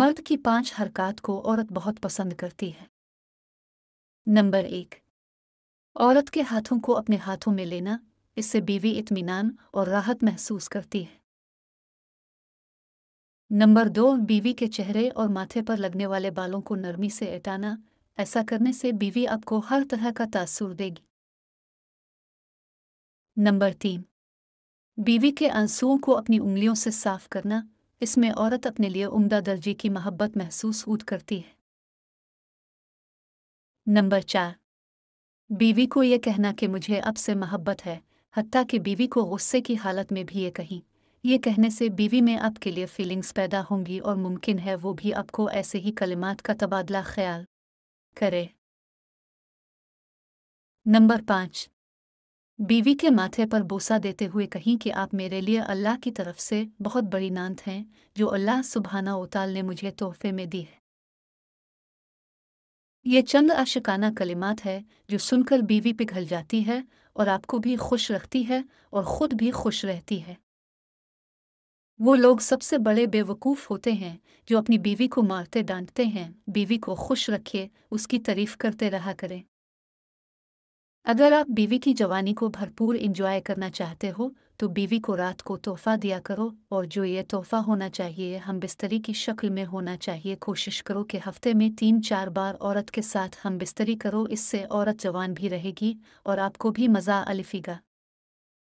मर्द की पांच हरकत को औरत बहुत पसंद करती है नंबर एक औरत के हाथों को अपने हाथों में लेना इससे बीवी इतमान और राहत महसूस करती है नंबर दो बीवी के चेहरे और माथे पर लगने वाले बालों को नरमी से एटाना ऐसा करने से बीवी आपको हर तरह का तासुर देगी नंबर तीन बीवी के आंसुओं को अपनी उंगलियों से साफ करना इसमें औरत अपने लिए उम्दा दर्जे की मोहब्बत महसूस ऊद करती है नंबर चार बीवी को यह कहना कि मुझे अब से मोहब्बत है हती कि बीवी को गुस्से की हालत में भी ये कहीं ये कहने से बीवी में आपके लिए फीलिंग्स पैदा होंगी और मुमकिन है वो भी आपको ऐसे ही कलिमात का तबादला ख्याल करे नंबर पाँच बीवी के माथे पर बोसा देते हुए कहीं कि आप मेरे लिए अल्लाह की तरफ से बहुत बड़ी नांत हैं जो अल्लाह सुबहाना उताल ने मुझे तोहफे में दी है ये चंद आशिकाना कलिमात है जो सुनकर बीवी पिघल जाती है और आपको भी खुश रखती है और ख़ुद भी खुश रहती है वो लोग सबसे बड़े बेवकूफ़ होते हैं जो अपनी बीवी को मारते डांटते हैं बीवी को खुश रखे उसकी तारीफ करते रहा करें अगर आप बीवी की जवानी को भरपूर इंजॉय करना चाहते हो तो बीवी को रात को तोहफा दिया करो और जो ये तोहफा होना चाहिए हम बिस्तरी की शक्ल में होना चाहिए कोशिश करो कि हफ्ते में तीन चार बार औरत के साथ हम बिस्तरी करो इससे औरत जवान भी रहेगी और आपको भी मज़ा अलिफीगा